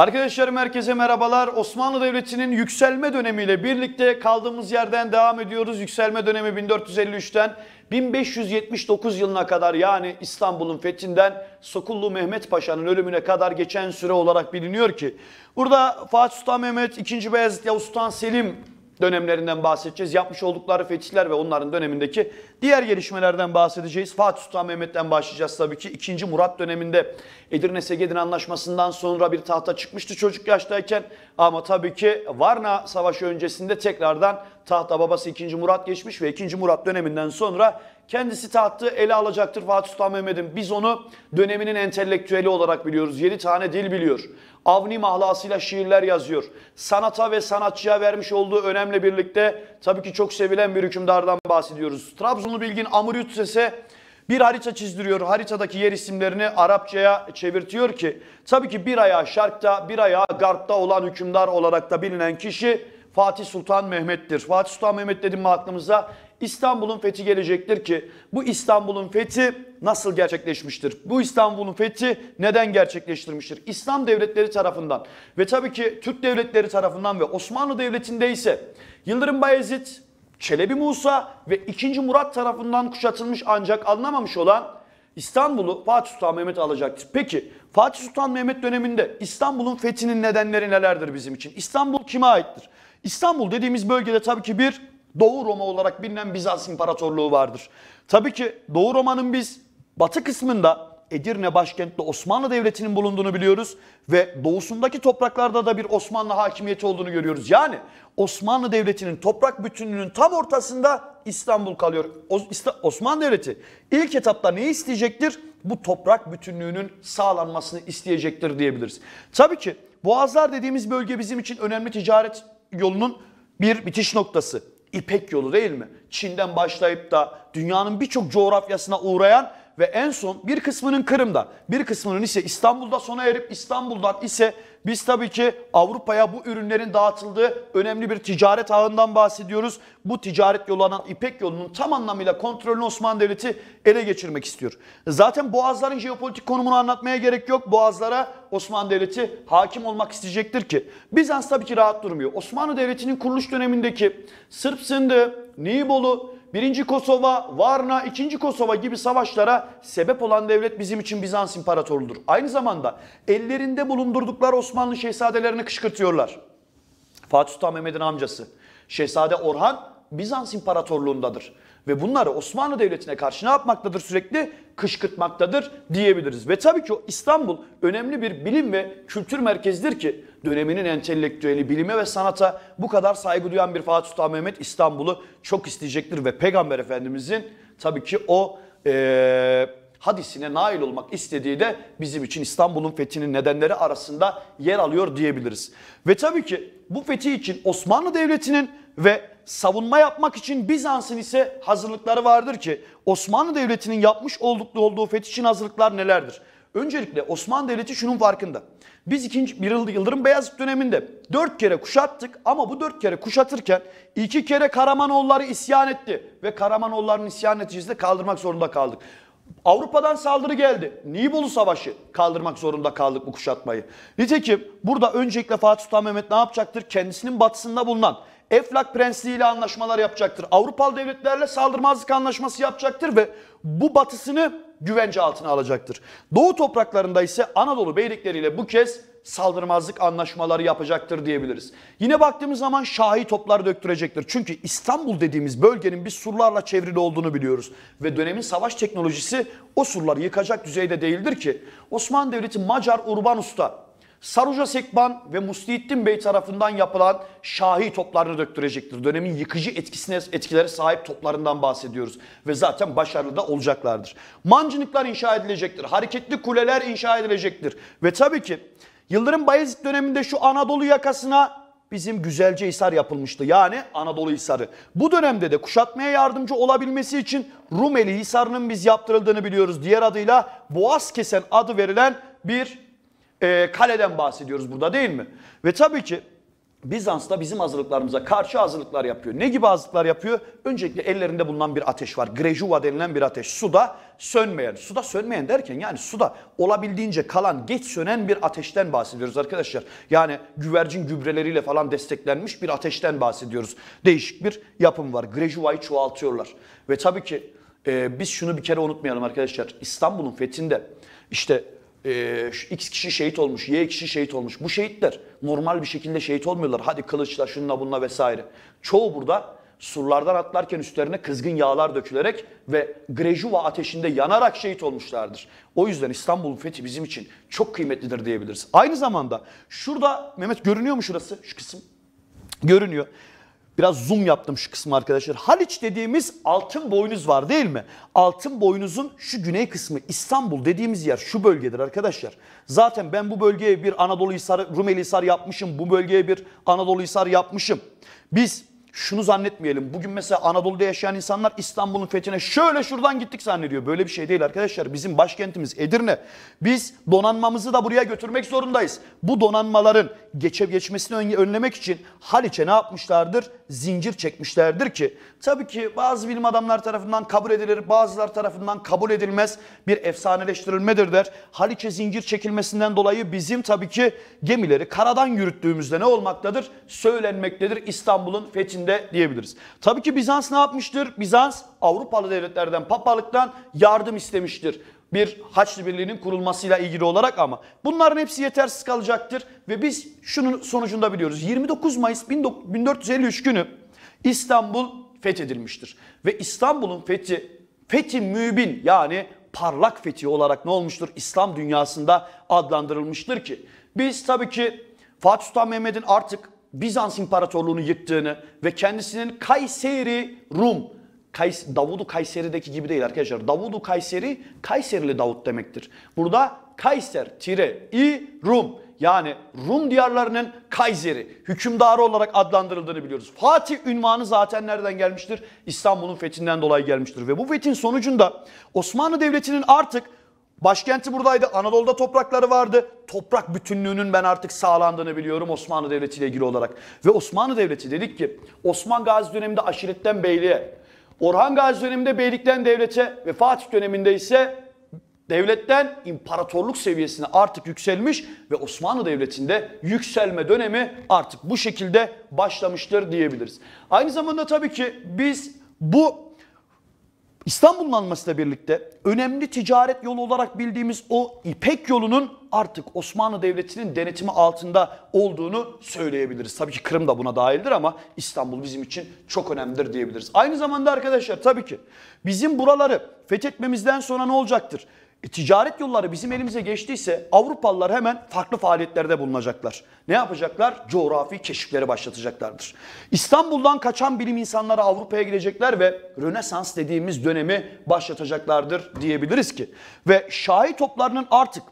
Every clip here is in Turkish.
Arkadaşlarım herkese merhabalar. Osmanlı Devleti'nin yükselme dönemiyle birlikte kaldığımız yerden devam ediyoruz. Yükselme dönemi 1453'ten 1579 yılına kadar yani İstanbul'un fethinden Sokullu Mehmet Paşa'nın ölümüne kadar geçen süre olarak biliniyor ki burada Fatih Sultan Mehmet, 2. Beyazıt Yavuz Sultan Selim dönemlerinden bahsedeceğiz. Yapmış oldukları fetihler ve onların dönemindeki diğer gelişmelerden bahsedeceğiz. Fatih Sultan Mehmet'ten başlayacağız tabii ki. 2. Murat döneminde Edirne Segedin Anlaşması'ndan sonra bir tahta çıkmıştı çocuk yaştayken. Ama tabii ki Varna Savaşı öncesinde tekrardan tahta babası 2. Murat geçmiş ve 2. Murat döneminden sonra kendisi tahtı ele alacaktır Fatih Sultan Mehmet'in. Biz onu döneminin entelektüeli olarak biliyoruz. 7 tane dil biliyor. Avni mahlasıyla şiirler yazıyor. Sanata ve sanatçıya vermiş olduğu önemli birlikte tabii ki çok sevilen bir hükümdardan bahsediyoruz. Trabzonlu bilgin Amr bir harita çizdiriyor. Haritadaki yer isimlerini Arapçaya çevirtiyor ki tabii ki bir ayağı şarkta bir ayağı garpta olan hükümdar olarak da bilinen kişi Fatih Sultan Mehmet'tir. Fatih Sultan Mehmet dedim mi aklımıza İstanbul'un fethi gelecektir ki bu İstanbul'un fethi nasıl gerçekleşmiştir? Bu İstanbul'un fethi neden gerçekleştirmiştir? İslam devletleri tarafından ve tabii ki Türk devletleri tarafından ve Osmanlı Devleti'nde ise Yıldırım Bayezid, Çelebi Musa ve 2. Murat tarafından kuşatılmış ancak alınamamış olan İstanbul'u Fatih Sultan Mehmet alacaktır. Peki Fatih Sultan Mehmet döneminde İstanbul'un fethinin nedenleri nelerdir bizim için? İstanbul kime aittir? İstanbul dediğimiz bölgede tabii ki bir Doğu Roma olarak bilinen Bizans İmparatorluğu vardır. Tabii ki Doğu Roma'nın biz batı kısmında Edirne başkentli Osmanlı Devleti'nin bulunduğunu biliyoruz ve doğusundaki topraklarda da bir Osmanlı hakimiyeti olduğunu görüyoruz. Yani Osmanlı Devleti'nin toprak bütünlüğünün tam ortasında İstanbul kalıyor. Osmanlı Devleti ilk etapta ne isteyecektir? Bu toprak bütünlüğünün sağlanmasını isteyecektir diyebiliriz. Tabii ki Boğazlar dediğimiz bölge bizim için önemli ticaret yolunun bir bitiş noktası. İpek yolu değil mi? Çin'den başlayıp da dünyanın birçok coğrafyasına uğrayan ve en son bir kısmının Kırım'da, bir kısmının ise İstanbul'da sona erip İstanbul'dan ise biz tabii ki Avrupa'ya bu ürünlerin dağıtıldığı önemli bir ticaret ağından bahsediyoruz. Bu ticaret yolu olan İpek yolunun tam anlamıyla kontrolünü Osmanlı Devleti ele geçirmek istiyor. Zaten boğazların jeopolitik konumunu anlatmaya gerek yok. Boğazlara Osmanlı Devleti hakim olmak isteyecektir ki. Bizans tabii ki rahat durmuyor. Osmanlı Devleti'nin kuruluş dönemindeki Sırp Sındı, Nibolu, Birinci Kosova, Varna, ikinci Kosova gibi savaşlara sebep olan devlet bizim için Bizans İmparatorluğu'dur. Aynı zamanda ellerinde bulundurdukları Osmanlı şehzadelerini kışkırtıyorlar. Fatih Sultan Mehmet'in amcası Şehzade Orhan Bizans İmparatorluğundadır. Ve bunları Osmanlı Devleti'ne karşı ne yapmaktadır sürekli? Kışkırtmaktadır diyebiliriz. Ve tabii ki o İstanbul önemli bir bilim ve kültür merkezidir ki döneminin entelektüeli bilime ve sanata bu kadar saygı duyan bir Fatih Sultan Mehmet İstanbul'u çok isteyecektir. Ve Peygamber Efendimizin tabii ki o... Ee, hadisine nail olmak istediği de bizim için İstanbul'un fethinin nedenleri arasında yer alıyor diyebiliriz. Ve tabii ki bu fethi için Osmanlı Devleti'nin ve savunma yapmak için Bizans'ın ise hazırlıkları vardır ki Osmanlı Devleti'nin yapmış olduklu olduğu fetih için hazırlıklar nelerdir? Öncelikle Osmanlı Devleti şunun farkında. Biz ikinci 2. Yıldırım Beyazıt döneminde dört kere kuşattık ama bu dört kere kuşatırken iki kere Karamanoğulları isyan etti. Ve Karamanoğulların isyan neticesinde kaldırmak zorunda kaldık. Avrupa'dan saldırı geldi. Nibolu Savaşı kaldırmak zorunda kaldık bu kuşatmayı. Nitekim burada öncelikle Fatih Sultan Mehmet ne yapacaktır? Kendisinin batısında bulunan Eflak Prensliği ile anlaşmalar yapacaktır. Avrupalı devletlerle saldırmazlık anlaşması yapacaktır ve bu batısını güvence altına alacaktır. Doğu topraklarında ise Anadolu beylikleriyle bu kez saldırmazlık anlaşmaları yapacaktır diyebiliriz. Yine baktığımız zaman Şahi toplar döktürecektir. Çünkü İstanbul dediğimiz bölgenin bir surlarla çevrili olduğunu biliyoruz. Ve dönemin savaş teknolojisi o surları yıkacak düzeyde değildir ki. Osmanlı Devleti Macar Urbanus'ta Saruca Sekban ve Muslihettin Bey tarafından yapılan Şahi toplarını döktürecektir. Dönemin yıkıcı etkisine etkileri sahip toplarından bahsediyoruz ve zaten başarılı da olacaklardır. Mancınıklar inşa edilecektir. Hareketli kuleler inşa edilecektir ve tabii ki Yıldırım Bayezid döneminde şu Anadolu yakasına bizim güzelce hisar yapılmıştı. Yani Anadolu Hisarı. Bu dönemde de kuşatmaya yardımcı olabilmesi için Rumeli Hisarı'nın biz yaptırıldığını biliyoruz. Diğer adıyla Boğaz Kesen adı verilen bir e, kaleden bahsediyoruz burada değil mi? Ve tabii ki Bizans da bizim hazırlıklarımıza karşı hazırlıklar yapıyor. Ne gibi hazırlıklar yapıyor? Öncelikle ellerinde bulunan bir ateş var. Grejuva denilen bir ateş. Suda sönmeyen. Suda sönmeyen derken yani suda olabildiğince kalan, geç sönen bir ateşten bahsediyoruz arkadaşlar. Yani güvercin gübreleriyle falan desteklenmiş bir ateşten bahsediyoruz. Değişik bir yapım var. Grejuva'yı çoğaltıyorlar. Ve tabii ki e, biz şunu bir kere unutmayalım arkadaşlar. İstanbul'un fethinde işte e, X kişi şehit olmuş, Y kişi şehit olmuş. Bu şehitler normal bir şekilde şehit olmuyorlar. Hadi kılıçla, şunla, bununla vesaire. Çoğu burada surlardan atlarken üstlerine kızgın yağlar dökülerek ve Grejuva ateşinde yanarak şehit olmuşlardır. O yüzden İstanbul fethi bizim için çok kıymetlidir diyebiliriz. Aynı zamanda şurada Mehmet görünüyor mu şurası şu kısım? Görünüyor. Biraz zoom yaptım şu kısmı arkadaşlar. Haliç dediğimiz altın boynuz var değil mi? Altın boynuzun şu güney kısmı İstanbul dediğimiz yer şu bölgedir arkadaşlar. Zaten ben bu bölgeye bir Anadolu Hisarı, Rumeli Hisar yapmışım. Bu bölgeye bir Anadolu Hisar yapmışım. Biz şunu zannetmeyelim. Bugün mesela Anadolu'da yaşayan insanlar İstanbul'un fethine şöyle şuradan gittik zannediyor. Böyle bir şey değil arkadaşlar. Bizim başkentimiz Edirne. Biz donanmamızı da buraya götürmek zorundayız. Bu donanmaların geçe geçmesini önlemek için Haliç'e ne yapmışlardır? Zincir çekmişlerdir ki tabii ki bazı bilim adamlar tarafından kabul edilir, bazılar tarafından kabul edilmez bir efsaneleştirilmedir der. Haliç'e zincir çekilmesinden dolayı bizim tabii ki gemileri karadan yürüttüğümüzde ne olmaktadır? Söylenmektedir İstanbul'un fethini içinde diyebiliriz. Tabii ki Bizans ne yapmıştır? Bizans Avrupalı devletlerden, papalıktan yardım istemiştir bir Haçlı Birliği'nin kurulmasıyla ilgili olarak ama bunların hepsi yetersiz kalacaktır ve biz şunun sonucunda biliyoruz. 29 Mayıs 1453 günü İstanbul fethedilmiştir ve İstanbul'un fethi fethi mübin yani parlak fethi olarak ne olmuştur? İslam dünyasında adlandırılmıştır ki biz tabii ki Fatih Sultan Mehmet'in artık Bizans İmparatorluğunu yıktığını ve kendisinin Kayseri Rum, Kays Davudu Kayseri'deki gibi değil arkadaşlar. Davudu Kayseri, Kayserili Davut demektir. Burada Kayser tire i Rum yani Rum diyarlarının Kayseri hükümdarı olarak adlandırıldığını biliyoruz. Fatih ünvanı zaten nereden gelmiştir? İstanbul'un fethinden dolayı gelmiştir ve bu fethin sonucunda Osmanlı Devleti'nin artık Başkenti buradaydı. Anadolu'da toprakları vardı. Toprak bütünlüğünün ben artık sağlandığını biliyorum Osmanlı Devleti ile ilgili olarak. Ve Osmanlı Devleti dedik ki Osman Gazi döneminde aşiretten beyliğe, Orhan Gazi döneminde beylikten devlete ve Fatih döneminde ise devletten imparatorluk seviyesine artık yükselmiş ve Osmanlı Devleti'nde yükselme dönemi artık bu şekilde başlamıştır diyebiliriz. Aynı zamanda tabii ki biz bu İstanbul'un almasıyla birlikte önemli ticaret yolu olarak bildiğimiz o İpek yolunun artık Osmanlı Devleti'nin denetimi altında olduğunu söyleyebiliriz. Tabii ki Kırım da buna dahildir ama İstanbul bizim için çok önemlidir diyebiliriz. Aynı zamanda arkadaşlar tabii ki bizim buraları fethetmemizden sonra ne olacaktır? e, ticaret yolları bizim elimize geçtiyse Avrupalılar hemen farklı faaliyetlerde bulunacaklar. Ne yapacaklar? Coğrafi keşifleri başlatacaklardır. İstanbul'dan kaçan bilim insanları Avrupa'ya gidecekler ve Rönesans dediğimiz dönemi başlatacaklardır diyebiliriz ki. Ve şahi toplarının artık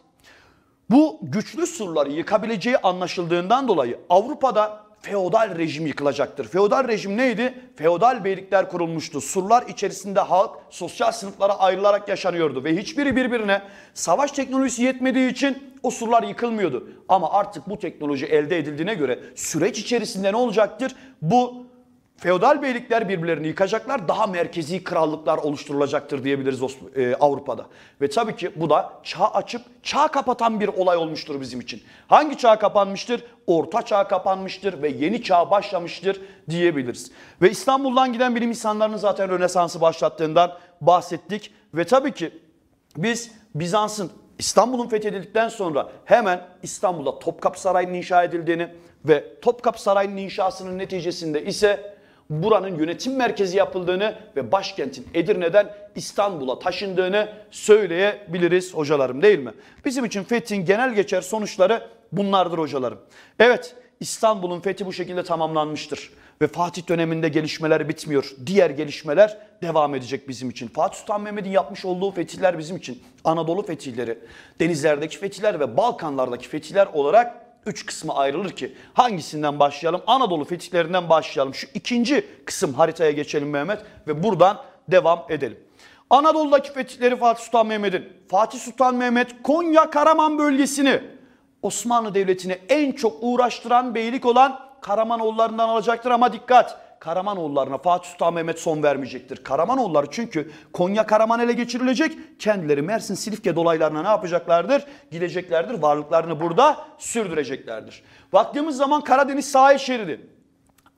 bu güçlü surları yıkabileceği anlaşıldığından dolayı Avrupa'da feodal rejim yıkılacaktır. Feodal rejim neydi? Feodal beylikler kurulmuştu. Surlar içerisinde halk sosyal sınıflara ayrılarak yaşanıyordu ve hiçbiri birbirine savaş teknolojisi yetmediği için o surlar yıkılmıyordu. Ama artık bu teknoloji elde edildiğine göre süreç içerisinde ne olacaktır? Bu feodal beylikler birbirlerini yıkacaklar, daha merkezi krallıklar oluşturulacaktır diyebiliriz e, Avrupa'da. Ve tabii ki bu da çağ açıp çağ kapatan bir olay olmuştur bizim için. Hangi çağ kapanmıştır? Orta çağ kapanmıştır ve yeni çağ başlamıştır diyebiliriz. Ve İstanbul'dan giden bilim insanlarının zaten Rönesans'ı başlattığından bahsettik. Ve tabii ki biz Bizans'ın İstanbul'un fethedildikten sonra hemen İstanbul'da Topkapı Sarayı'nın inşa edildiğini ve Topkapı Sarayı'nın inşasının neticesinde ise buranın yönetim merkezi yapıldığını ve başkentin Edirne'den İstanbul'a taşındığını söyleyebiliriz hocalarım değil mi? Bizim için fethin genel geçer sonuçları bunlardır hocalarım. Evet İstanbul'un fethi bu şekilde tamamlanmıştır. Ve Fatih döneminde gelişmeler bitmiyor. Diğer gelişmeler devam edecek bizim için. Fatih Sultan Mehmet'in yapmış olduğu fetihler bizim için. Anadolu fetihleri, denizlerdeki fetihler ve Balkanlardaki fetihler olarak üç kısma ayrılır ki hangisinden başlayalım? Anadolu fetihlerinden başlayalım. Şu ikinci kısım haritaya geçelim Mehmet ve buradan devam edelim. Anadolu'daki fetihleri Fatih Sultan Mehmet'in. Fatih Sultan Mehmet Konya Karaman bölgesini Osmanlı Devleti'ne en çok uğraştıran beylik olan Karamanoğullarından alacaktır ama dikkat. Karamanoğullarına Fatih Sultan Mehmet son vermeyecektir. Karamanoğulları çünkü Konya Karaman ele geçirilecek. Kendileri Mersin Silifke dolaylarına ne yapacaklardır? Gideceklerdir. Varlıklarını burada sürdüreceklerdir. Baktığımız zaman Karadeniz sahil şeridi.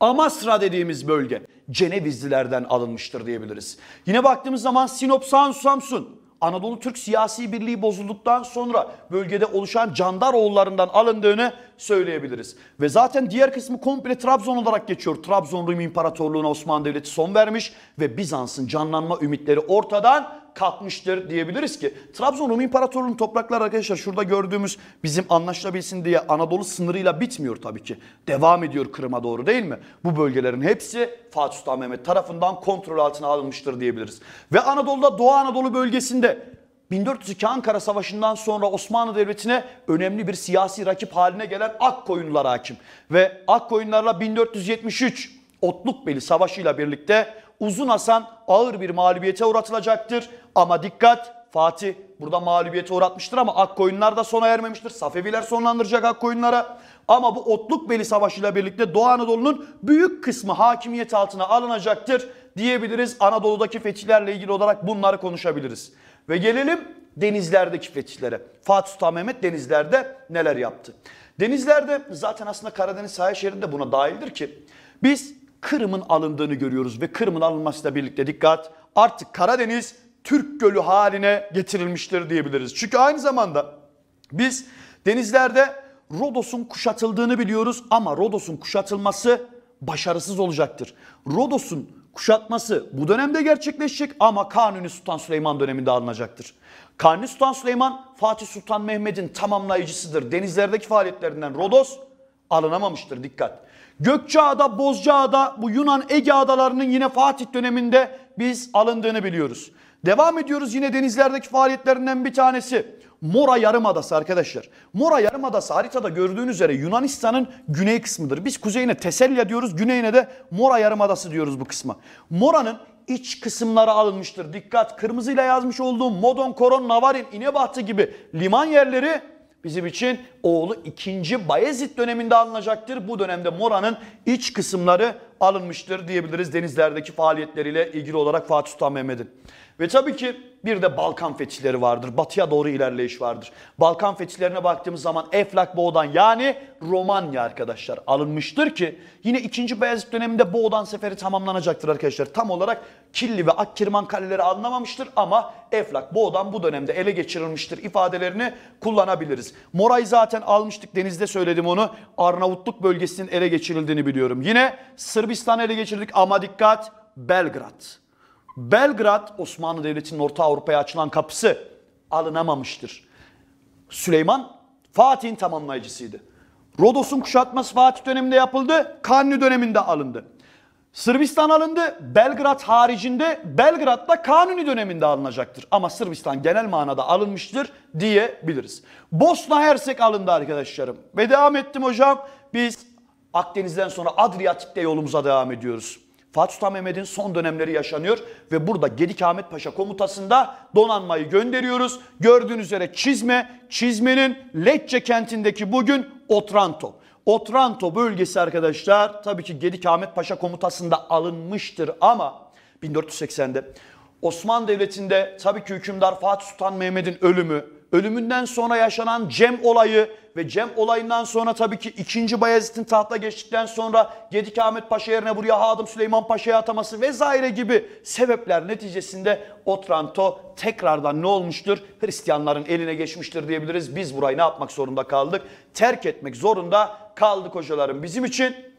Amasra dediğimiz bölge Cenevizlilerden alınmıştır diyebiliriz. Yine baktığımız zaman Sinop, Samsun, Samsun Anadolu Türk Siyasi Birliği bozulduktan sonra bölgede oluşan Candaroğullarından alındığını söyleyebiliriz. Ve zaten diğer kısmı komple Trabzon olarak geçiyor. Trabzon Rum İmparatorluğu'na Osmanlı Devleti son vermiş ve Bizans'ın canlanma ümitleri ortadan kalkmıştır diyebiliriz ki. Trabzon Rum İmparatorluğu'nun toprakları arkadaşlar şurada gördüğümüz bizim anlaşılabilsin diye Anadolu sınırıyla bitmiyor tabii ki. Devam ediyor Kırım'a doğru değil mi? Bu bölgelerin hepsi Fatih Sultan Mehmet tarafından kontrol altına alınmıştır diyebiliriz. Ve Anadolu'da Doğu Anadolu bölgesinde 1402 Ankara Savaşı'ndan sonra Osmanlı Devleti'ne önemli bir siyasi rakip haline gelen Akkoyunlular hakim. Ve Akkoyunlarla 1473 Otlukbeli Savaşı ile birlikte Uzun Hasan ağır bir mağlubiyete uğratılacaktır. Ama dikkat Fatih burada mağlubiyete uğratmıştır ama Akkoyunlar da sona ermemiştir. Safeviler sonlandıracak Akkoyunlara. Ama bu Otlukbeli Savaşı ile birlikte Doğu Anadolu'nun büyük kısmı hakimiyet altına alınacaktır diyebiliriz. Anadolu'daki fetihlerle ilgili olarak bunları konuşabiliriz. Ve gelelim denizlerdeki fetihlere. Fatih Sultan Mehmet denizlerde neler yaptı? Denizlerde zaten aslında Karadeniz sahil şeridi buna dahildir ki biz Kırım'ın alındığını görüyoruz ve Kırım'ın alınmasıyla birlikte dikkat artık Karadeniz Türk Gölü haline getirilmiştir diyebiliriz. Çünkü aynı zamanda biz denizlerde Rodos'un kuşatıldığını biliyoruz ama Rodos'un kuşatılması başarısız olacaktır. Rodos'un kuşatması bu dönemde gerçekleşecek ama Kanuni Sultan Süleyman döneminde alınacaktır. Kanuni Sultan Süleyman Fatih Sultan Mehmet'in tamamlayıcısıdır. Denizlerdeki faaliyetlerinden Rodos alınamamıştır dikkat. Gökçeada, Bozcaada, bu Yunan Ege adalarının yine Fatih döneminde biz alındığını biliyoruz. Devam ediyoruz yine denizlerdeki faaliyetlerinden bir tanesi. Mora Yarımadası arkadaşlar. Mora Yarımadası haritada gördüğünüz üzere Yunanistan'ın güney kısmıdır. Biz kuzeyine Teselya diyoruz, güneyine de Mora Yarımadası diyoruz bu kısma. Mora'nın iç kısımları alınmıştır. Dikkat kırmızıyla yazmış olduğum Modon, Koron, Navarin, İnebahtı gibi liman yerleri bizim için oğlu 2. Bayezid döneminde alınacaktır. Bu dönemde Mora'nın iç kısımları alınmıştır diyebiliriz denizlerdeki faaliyetleriyle ilgili olarak Fatih Sultan Mehmet'in. Ve tabii ki bir de Balkan fetihleri vardır. Batıya doğru ilerleyiş vardır. Balkan fetihlerine baktığımız zaman Eflak Boğdan yani Romanya arkadaşlar alınmıştır ki yine 2. Beyazıt döneminde Boğdan seferi tamamlanacaktır arkadaşlar. Tam olarak Killi ve Akkirman kaleleri alınamamıştır ama Eflak Boğdan bu dönemde ele geçirilmiştir ifadelerini kullanabiliriz. Moray zaten almıştık denizde söyledim onu. Arnavutluk bölgesinin ele geçirildiğini biliyorum. Yine Sırp Sırbistan'ı ele geçirdik ama dikkat Belgrad. Belgrad Osmanlı Devleti'nin Orta Avrupa'ya açılan kapısı alınamamıştır. Süleyman Fatih'in tamamlayıcısıydı. Rodos'un kuşatması Fatih döneminde yapıldı. Kanuni döneminde alındı. Sırbistan alındı. Belgrad haricinde Belgrad da Kanuni döneminde alınacaktır. Ama Sırbistan genel manada alınmıştır diyebiliriz. Bosna Hersek alındı arkadaşlarım. Ve devam ettim hocam. Biz Akdeniz'den sonra Adriyatik'te yolumuza devam ediyoruz. Fatih Sultan Mehmet'in son dönemleri yaşanıyor ve burada Gedik Ahmet Paşa komutasında donanmayı gönderiyoruz. Gördüğünüz üzere çizme, çizmenin Lecce kentindeki bugün Otranto. Otranto bölgesi arkadaşlar tabii ki Gedik Ahmet Paşa komutasında alınmıştır ama 1480'de Osmanlı Devleti'nde tabii ki hükümdar Fatih Sultan Mehmet'in ölümü, ölümünden sonra yaşanan Cem olayı ve Cem olayından sonra tabii ki 2. Bayezid'in tahta geçtikten sonra Gedik Ahmet Paşa yerine buraya Hadım Süleyman Paşa'ya ataması vesaire gibi sebepler neticesinde Otranto tekrardan ne olmuştur? Hristiyanların eline geçmiştir diyebiliriz. Biz burayı ne yapmak zorunda kaldık? Terk etmek zorunda kaldık hocalarım bizim için.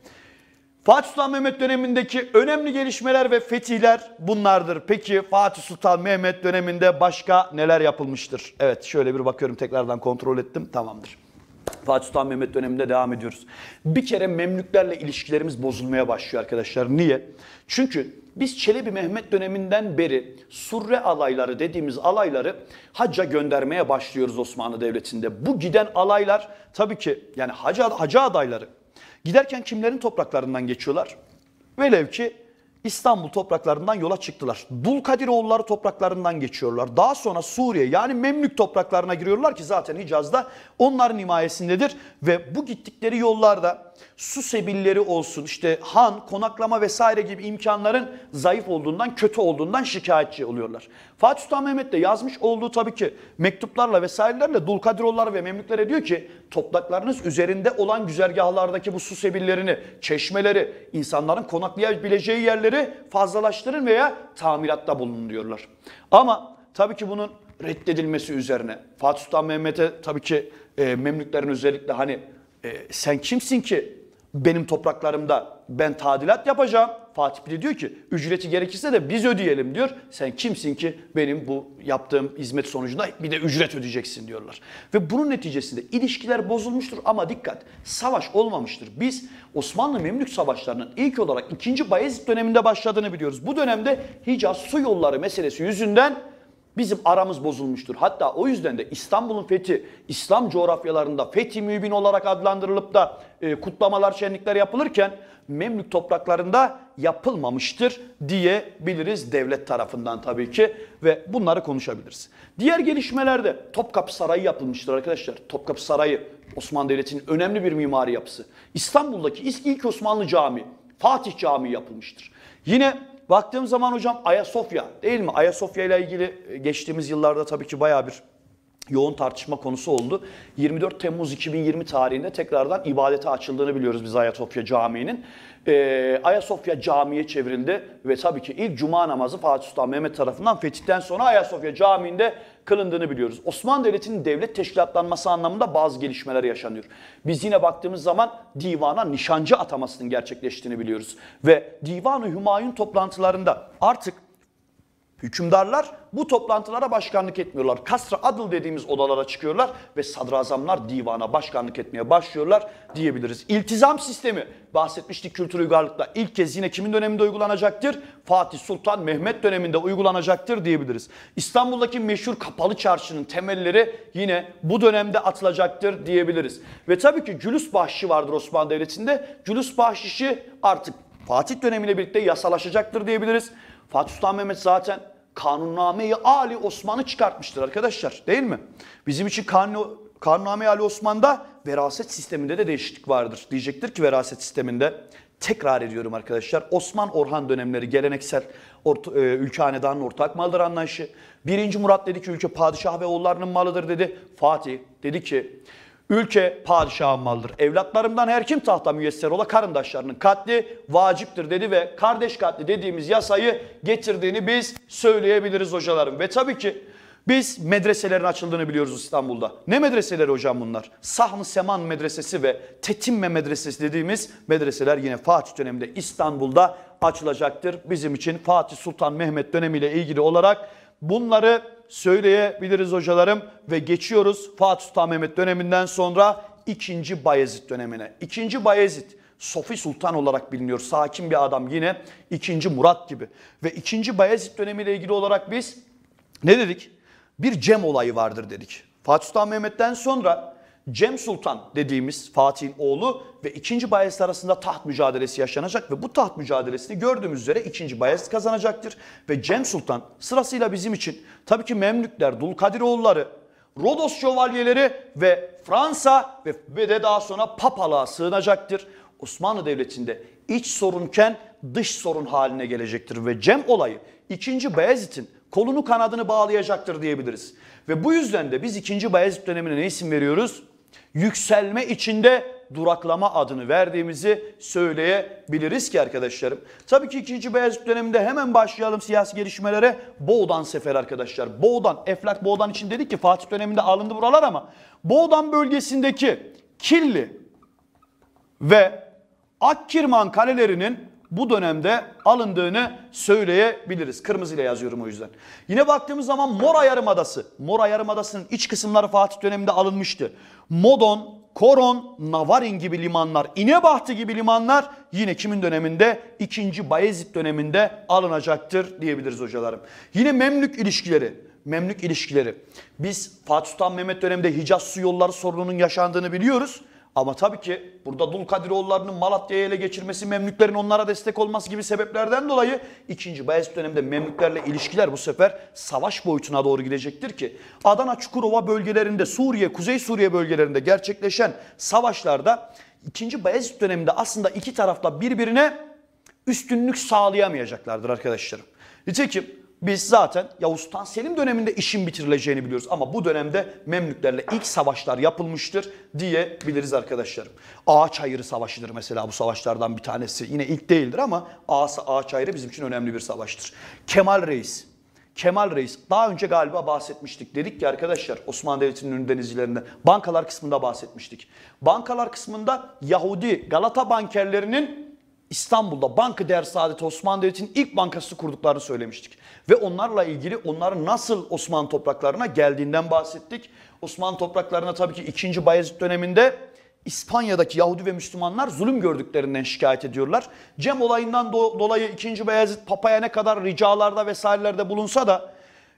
Fatih Sultan Mehmet dönemindeki önemli gelişmeler ve fetihler bunlardır. Peki Fatih Sultan Mehmet döneminde başka neler yapılmıştır? Evet şöyle bir bakıyorum tekrardan kontrol ettim tamamdır. Fatih Sultan Mehmet döneminde devam ediyoruz. Bir kere Memlüklerle ilişkilerimiz bozulmaya başlıyor arkadaşlar. Niye? Çünkü biz Çelebi Mehmet döneminden beri surre alayları dediğimiz alayları hacca göndermeye başlıyoruz Osmanlı Devleti'nde. Bu giden alaylar tabii ki yani hacca, hacca adayları Giderken kimlerin topraklarından geçiyorlar? Velev ki İstanbul topraklarından yola çıktılar. Dulkadiroğulları topraklarından geçiyorlar. Daha sonra Suriye yani Memlük topraklarına giriyorlar ki zaten Hicaz'da onların himayesindedir. Ve bu gittikleri yollarda su sebilleri olsun işte han, konaklama vesaire gibi imkanların zayıf olduğundan, kötü olduğundan şikayetçi oluyorlar. Fatih Sultan Mehmet de yazmış olduğu tabii ki mektuplarla vesairelerle Dulkadiroğulları ve Memlüklere diyor ki topraklarınız üzerinde olan güzergahlardaki bu su sebillerini, çeşmeleri, insanların konaklayabileceği yerleri fazlalaştırın veya tamiratta bulunun diyorlar. Ama tabii ki bunun reddedilmesi üzerine Fatih Sultan Mehmet'e tabii ki e, Memlüklerin özellikle hani e, sen kimsin ki benim topraklarımda ben tadilat yapacağım. Fatih Piri diyor ki ücreti gerekirse de biz ödeyelim diyor. Sen kimsin ki benim bu yaptığım hizmet sonucunda bir de ücret ödeyeceksin diyorlar. Ve bunun neticesinde ilişkiler bozulmuştur ama dikkat savaş olmamıştır. Biz Osmanlı-Memlük savaşlarının ilk olarak 2. Bayezid döneminde başladığını biliyoruz. Bu dönemde Hicaz su yolları meselesi yüzünden Bizim aramız bozulmuştur. Hatta o yüzden de İstanbul'un fethi, İslam coğrafyalarında fethi mübin olarak adlandırılıp da e, kutlamalar, şenlikler yapılırken Memlük topraklarında yapılmamıştır diyebiliriz devlet tarafından tabii ki ve bunları konuşabiliriz. Diğer gelişmelerde Topkapı Sarayı yapılmıştır arkadaşlar. Topkapı Sarayı Osmanlı Devleti'nin önemli bir mimari yapısı. İstanbul'daki ilk Osmanlı cami Fatih Camii yapılmıştır. Yine Baktığım zaman hocam Ayasofya değil mi? Ayasofya ile ilgili e, geçtiğimiz yıllarda tabii ki baya bir yoğun tartışma konusu oldu. 24 Temmuz 2020 tarihinde tekrardan ibadete açıldığını biliyoruz biz Ayasofya Camii'nin. Ee, Ayasofya Camii'ye çevrildi ve tabii ki ilk cuma namazı Fatih Sultan Mehmet tarafından fetihten sonra Ayasofya Camii'nde kılındığını biliyoruz. Osmanlı Devleti'nin devlet teşkilatlanması anlamında bazı gelişmeler yaşanıyor. Biz yine baktığımız zaman divana nişancı atamasının gerçekleştiğini biliyoruz. Ve Divan-ı Hümayun toplantılarında artık Hükümdarlar bu toplantılara başkanlık etmiyorlar. Kasra adıl dediğimiz odalara çıkıyorlar ve sadrazamlar divana başkanlık etmeye başlıyorlar diyebiliriz. İltizam sistemi bahsetmiştik kültür uygarlıkla ilk kez yine kimin döneminde uygulanacaktır? Fatih Sultan Mehmet döneminde uygulanacaktır diyebiliriz. İstanbul'daki meşhur kapalı çarşının temelleri yine bu dönemde atılacaktır diyebiliriz. Ve tabii ki cülüs bahşişi vardır Osmanlı Devleti'nde. Cülüs bahşişi artık Fatih dönemiyle birlikte yasalaşacaktır diyebiliriz. Fatih Sultan Mehmet zaten Kanunname'yi Ali Osman'ı çıkartmıştır arkadaşlar değil mi? Bizim için kanun, kanunname Ali Osman'da veraset sisteminde de değişiklik vardır. Diyecektir ki veraset sisteminde tekrar ediyorum arkadaşlar. Osman Orhan dönemleri geleneksel orta, e, ülke hanedanın ortak malıdır anlayışı. Birinci Murat dedi ki ülke padişah ve oğullarının malıdır dedi. Fatih dedi ki Ülke padişahın malıdır. Evlatlarımdan her kim tahta müyesser ola karındaşlarının katli vaciptir dedi ve kardeş katli dediğimiz yasayı getirdiğini biz söyleyebiliriz hocalarım. Ve tabii ki biz medreselerin açıldığını biliyoruz İstanbul'da. Ne medreseleri hocam bunlar? Sahm-ı Seman Medresesi ve Tetimme Medresesi dediğimiz medreseler yine Fatih döneminde İstanbul'da açılacaktır. Bizim için Fatih Sultan Mehmet dönemiyle ilgili olarak bunları söyleyebiliriz hocalarım. Ve geçiyoruz Fatih Sultan Mehmet döneminden sonra ikinci Bayezid dönemine. İkinci Bayezid Sofi Sultan olarak biliniyor. Sakin bir adam yine ikinci Murat gibi. Ve ikinci Bayezid dönemiyle ilgili olarak biz ne dedik? Bir cem olayı vardır dedik. Fatih Sultan Mehmet'ten sonra Cem Sultan dediğimiz Fatih'in oğlu ve 2. Bayezid arasında taht mücadelesi yaşanacak ve bu taht mücadelesini gördüğümüz üzere 2. Bayezid kazanacaktır. Ve Cem Sultan sırasıyla bizim için tabii ki Memlükler, Dulkadiroğulları, Rodos şövalyeleri ve Fransa ve de daha sonra Papalığa sığınacaktır. Osmanlı Devleti'nde iç sorunken dış sorun haline gelecektir ve Cem olayı 2. Bayezid'in kolunu kanadını bağlayacaktır diyebiliriz. Ve bu yüzden de biz 2. Bayezid dönemine ne isim veriyoruz? yükselme içinde duraklama adını verdiğimizi söyleyebiliriz ki arkadaşlarım. Tabii ki 2. Beyazıt döneminde hemen başlayalım siyasi gelişmelere. Boğdan sefer arkadaşlar. Boğdan, Eflak Boğdan için dedik ki Fatih döneminde alındı buralar ama Boğdan bölgesindeki Killi ve Akkirman kalelerinin bu dönemde alındığını söyleyebiliriz. Kırmızıyla yazıyorum o yüzden. Yine baktığımız zaman Mora Yarımadası. Mora Yarımadası'nın iç kısımları Fatih döneminde alınmıştı. Modon, Koron, Navarin gibi limanlar, İnebahtı gibi limanlar yine kimin döneminde? 2. Bayezid döneminde alınacaktır diyebiliriz hocalarım. Yine Memlük ilişkileri. Memlük ilişkileri. Biz Fatih Sultan Mehmet döneminde Hicaz su yolları sorununun yaşandığını biliyoruz. Ama tabii ki burada Dulkadiroğulları'nın Malatya'ya ele geçirmesi, Memlüklerin onlara destek olması gibi sebeplerden dolayı 2. Bayezid döneminde Memlüklerle ilişkiler bu sefer savaş boyutuna doğru gidecektir ki Adana Çukurova bölgelerinde Suriye, Kuzey Suriye bölgelerinde gerçekleşen savaşlarda 2. Bayezid döneminde aslında iki tarafla birbirine üstünlük sağlayamayacaklardır arkadaşlarım. Nitekim biz zaten Yavuz Sultan Selim döneminde işin bitirileceğini biliyoruz ama bu dönemde Memlüklerle ilk savaşlar yapılmıştır diyebiliriz arkadaşlarım. Ağaç Ayrı Savaşı'dır mesela bu savaşlardan bir tanesi. Yine ilk değildir ama Ağaç Ayrı bizim için önemli bir savaştır. Kemal Reis Kemal Reis daha önce galiba bahsetmiştik. Dedik ki arkadaşlar Osmanlı Devleti'nin ünlü denizcilerinde bankalar kısmında bahsetmiştik. Bankalar kısmında Yahudi Galata bankerlerinin İstanbul'da Banka Değer Saadet Osmanlı Devleti'nin ilk bankası kurduklarını söylemiştik. Ve onlarla ilgili onların nasıl Osmanlı topraklarına geldiğinden bahsettik. Osmanlı topraklarına tabii ki 2. Bayezid döneminde İspanya'daki Yahudi ve Müslümanlar zulüm gördüklerinden şikayet ediyorlar. Cem olayından do- dolayı 2. Bayezid Papa'ya ne kadar ricalarda vesairelerde bulunsa da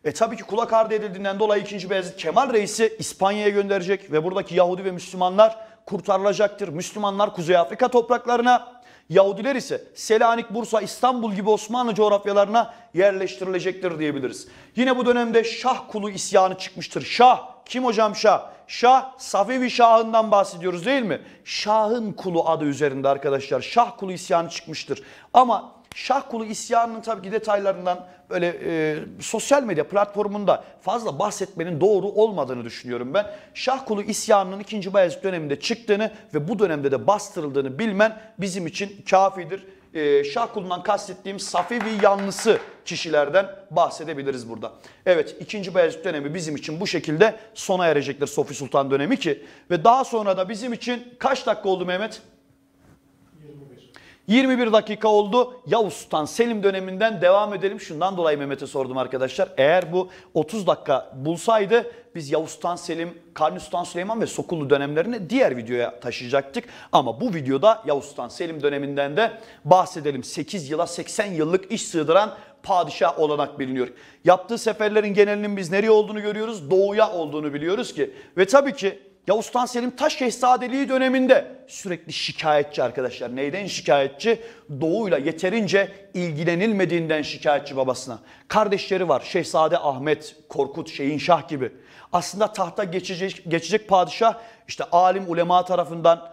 e tabii ki kulak ardı edildiğinden dolayı 2. Beyazıt Kemal Reis'i İspanya'ya gönderecek ve buradaki Yahudi ve Müslümanlar kurtarılacaktır. Müslümanlar Kuzey Afrika topraklarına Yahudiler ise Selanik, Bursa, İstanbul gibi Osmanlı coğrafyalarına yerleştirilecektir diyebiliriz. Yine bu dönemde Şah kulu isyanı çıkmıştır. Şah kim hocam Şah? Şah Safevi Şah'ından bahsediyoruz değil mi? Şah'ın kulu adı üzerinde arkadaşlar. Şah kulu isyanı çıkmıştır. Ama Şah kulu isyanının tabii ki detaylarından böyle e, sosyal medya platformunda fazla bahsetmenin doğru olmadığını düşünüyorum ben. Şah kulu isyanının 2. Bayezid döneminde çıktığını ve bu dönemde de bastırıldığını bilmen bizim için kafidir. E, şah kulundan kastettiğim Safevi yanlısı kişilerden bahsedebiliriz burada. Evet 2. Bayezid dönemi bizim için bu şekilde sona erecektir Sofi Sultan dönemi ki. Ve daha sonra da bizim için kaç dakika oldu Mehmet? 21 dakika oldu. Yavuz Sultan Selim döneminden devam edelim. Şundan dolayı Mehmet'e sordum arkadaşlar. Eğer bu 30 dakika bulsaydı biz Yavuz Sultan Selim, Kanuni Sultan Süleyman ve Sokullu dönemlerini diğer videoya taşıyacaktık. Ama bu videoda Yavuz Sultan Selim döneminden de bahsedelim. 8 yıla 80 yıllık iş sığdıran padişah olanak biliniyor. Yaptığı seferlerin genelinin biz nereye olduğunu görüyoruz. Doğuya olduğunu biliyoruz ki. Ve tabii ki Yavuz Selim Taş Şehzadeliği döneminde sürekli şikayetçi arkadaşlar. Neyden şikayetçi? Doğuyla yeterince ilgilenilmediğinden şikayetçi babasına. Kardeşleri var Şehzade Ahmet, Korkut, Şehinşah gibi. Aslında tahta geçecek, geçecek padişah işte alim ulema tarafından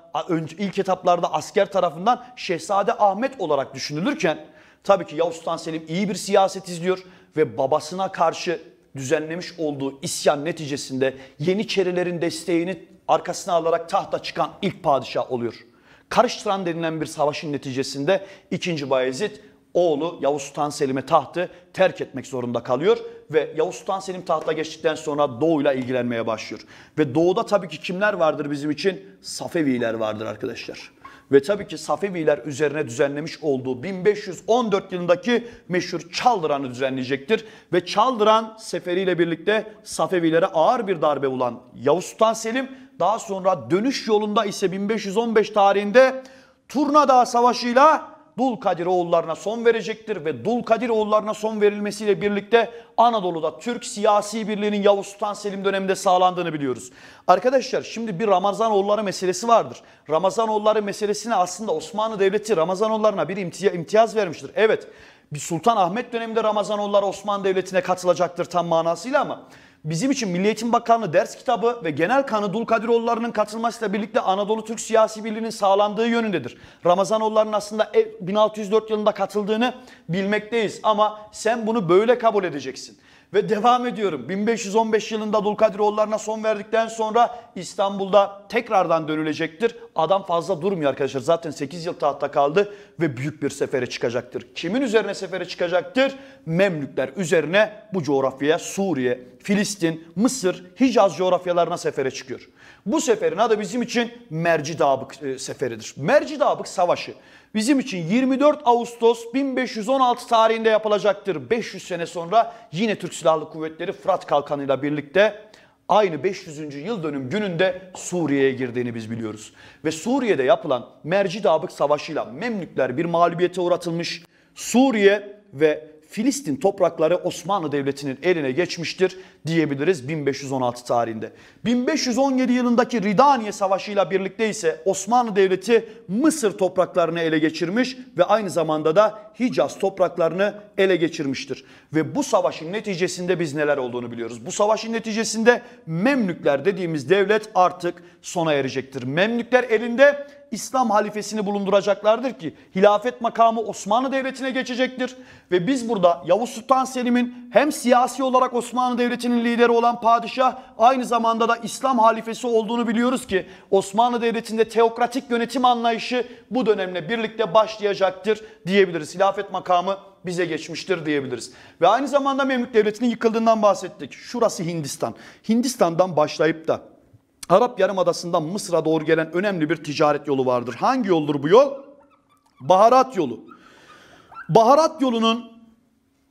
ilk etaplarda asker tarafından Şehzade Ahmet olarak düşünülürken tabii ki Yavuz Sultan Selim iyi bir siyaset izliyor ve babasına karşı düzenlemiş olduğu isyan neticesinde Yeniçerilerin desteğini arkasına alarak tahta çıkan ilk padişah oluyor. Karıştıran denilen bir savaşın neticesinde 2. Bayezid oğlu Yavuz Sultan Selim'e tahtı terk etmek zorunda kalıyor ve Yavuz Sultan Selim tahta geçtikten sonra doğuyla ilgilenmeye başlıyor. Ve doğuda tabii ki kimler vardır bizim için? Safeviler vardır arkadaşlar ve tabii ki Safeviler üzerine düzenlemiş olduğu 1514 yılındaki meşhur Çaldıran'ı düzenleyecektir. Ve Çaldıran seferiyle birlikte Safevilere ağır bir darbe olan Yavuz Sultan Selim daha sonra dönüş yolunda ise 1515 tarihinde Turna Dağı Savaşı'yla Dulkadir oğullarına son verecektir ve Dulkadir oğullarına son verilmesiyle birlikte Anadolu'da Türk siyasi birliğinin Yavuz Sultan Selim döneminde sağlandığını biliyoruz. Arkadaşlar şimdi bir Ramazan Ramazanoğulları meselesi vardır. Ramazan Ramazanoğulları meselesine aslında Osmanlı Devleti Ramazan Ramazanoğullarına bir imtiyaz vermiştir. Evet bir Sultan Ahmet döneminde Ramazan Ramazanoğulları Osmanlı Devleti'ne katılacaktır tam manasıyla ama Bizim için Milli Eğitim Bakanlığı ders kitabı ve genel kanı Dulkadiroğulları'nın katılmasıyla birlikte Anadolu Türk siyasi birliğinin sağlandığı yönündedir. Ramazanoğulları'nın aslında 1604 e, yılında katıldığını bilmekteyiz ama sen bunu böyle kabul edeceksin. Ve devam ediyorum. 1515 yılında Dulkadiroğullarına son verdikten sonra İstanbul'da tekrardan dönülecektir. Adam fazla durmuyor arkadaşlar. Zaten 8 yıl tahta kaldı ve büyük bir sefere çıkacaktır. Kimin üzerine sefere çıkacaktır? Memlükler üzerine bu coğrafyaya Suriye, Filistin, Mısır, Hicaz coğrafyalarına sefere çıkıyor. Bu seferin adı bizim için Merci Dabık e, seferidir. Merci Dabık Savaşı bizim için 24 Ağustos 1516 tarihinde yapılacaktır. 500 sene sonra yine Türk Silahlı Kuvvetleri Fırat Kalkanı ile birlikte aynı 500. yıl dönüm gününde Suriye'ye girdiğini biz biliyoruz. Ve Suriye'de yapılan Mercidabık Savaşı'yla Memlükler bir mağlubiyete uğratılmış. Suriye ve Filistin toprakları Osmanlı Devleti'nin eline geçmiştir diyebiliriz 1516 tarihinde. 1517 yılındaki Ridaniye Savaşı ile birlikte ise Osmanlı Devleti Mısır topraklarını ele geçirmiş ve aynı zamanda da Hicaz topraklarını ele geçirmiştir. Ve bu savaşın neticesinde biz neler olduğunu biliyoruz. Bu savaşın neticesinde Memlükler dediğimiz devlet artık sona erecektir. Memlükler elinde İslam halifesini bulunduracaklardır ki hilafet makamı Osmanlı Devleti'ne geçecektir. Ve biz burada Yavuz Sultan Selim'in hem siyasi olarak Osmanlı Devleti'nin lideri olan padişah aynı zamanda da İslam halifesi olduğunu biliyoruz ki Osmanlı Devleti'nde teokratik yönetim anlayışı bu dönemle birlikte başlayacaktır diyebiliriz. Hilafet makamı bize geçmiştir diyebiliriz. Ve aynı zamanda Memlük Devleti'nin yıkıldığından bahsettik. Şurası Hindistan. Hindistan'dan başlayıp da Arap Yarımadası'ndan Mısır'a doğru gelen önemli bir ticaret yolu vardır. Hangi yoldur bu yol? Baharat yolu. Baharat yolunun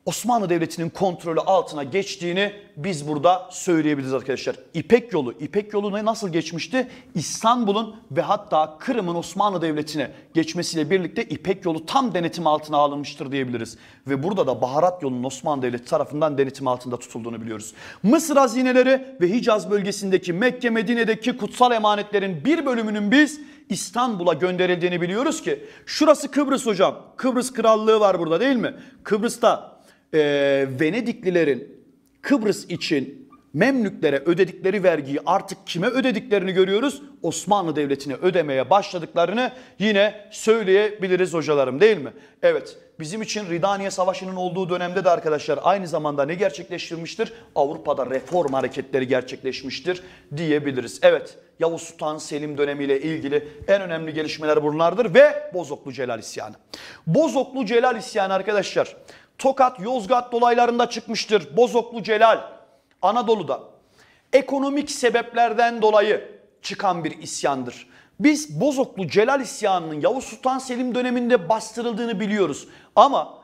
Osmanlı Devleti'nin kontrolü altına geçtiğini biz burada söyleyebiliriz arkadaşlar. İpek yolu, İpek yolu nasıl geçmişti? İstanbul'un ve hatta Kırım'ın Osmanlı Devleti'ne geçmesiyle birlikte İpek yolu tam denetim altına alınmıştır diyebiliriz. Ve burada da Baharat yolunun Osmanlı Devleti tarafından denetim altında tutulduğunu biliyoruz. Mısır hazineleri ve Hicaz bölgesindeki Mekke Medine'deki kutsal emanetlerin bir bölümünün biz İstanbul'a gönderildiğini biliyoruz ki şurası Kıbrıs hocam. Kıbrıs Krallığı var burada değil mi? Kıbrıs'ta e, Venediklilerin Kıbrıs için Memlüklere ödedikleri vergiyi artık kime ödediklerini görüyoruz. Osmanlı Devleti'ne ödemeye başladıklarını yine söyleyebiliriz hocalarım değil mi? Evet bizim için Ridaniye Savaşı'nın olduğu dönemde de arkadaşlar aynı zamanda ne gerçekleştirmiştir? Avrupa'da reform hareketleri gerçekleşmiştir diyebiliriz. Evet Yavuz Sultan Selim dönemiyle ilgili en önemli gelişmeler bunlardır ve Bozoklu Celal İsyanı. Bozoklu Celal İsyanı arkadaşlar Tokat, Yozgat dolaylarında çıkmıştır. Bozoklu Celal, Anadolu'da. Ekonomik sebeplerden dolayı çıkan bir isyandır. Biz Bozoklu Celal isyanının Yavuz Sultan Selim döneminde bastırıldığını biliyoruz. Ama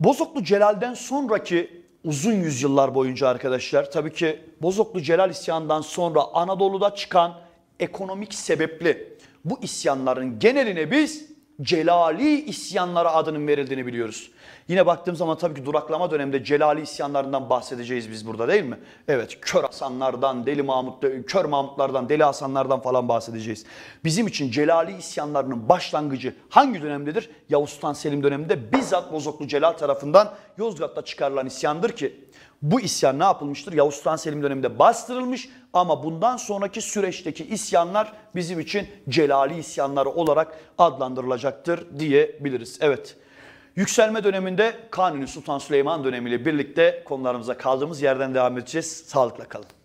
Bozoklu Celal'den sonraki uzun yüzyıllar boyunca arkadaşlar tabii ki Bozoklu Celal isyanından sonra Anadolu'da çıkan ekonomik sebepli bu isyanların geneline biz celali isyanlara adının verildiğini biliyoruz. Yine baktığım zaman tabii ki duraklama döneminde celali isyanlarından bahsedeceğiz biz burada değil mi? Evet kör Hasanlardan, deli Mahmut, kör Mahmutlardan, deli Hasanlardan falan bahsedeceğiz. Bizim için celali isyanlarının başlangıcı hangi dönemdedir? Yavuz Sultan Selim döneminde bizzat Bozoklu Celal tarafından Yozgat'ta çıkarılan isyandır ki bu isyan ne yapılmıştır? Yavuz Sultan Selim döneminde bastırılmış ama bundan sonraki süreçteki isyanlar bizim için celali isyanları olarak adlandırılacaktır diyebiliriz. Evet. Yükselme döneminde Kanuni Sultan Süleyman dönemiyle birlikte konularımıza kaldığımız yerden devam edeceğiz. Sağlıkla kalın.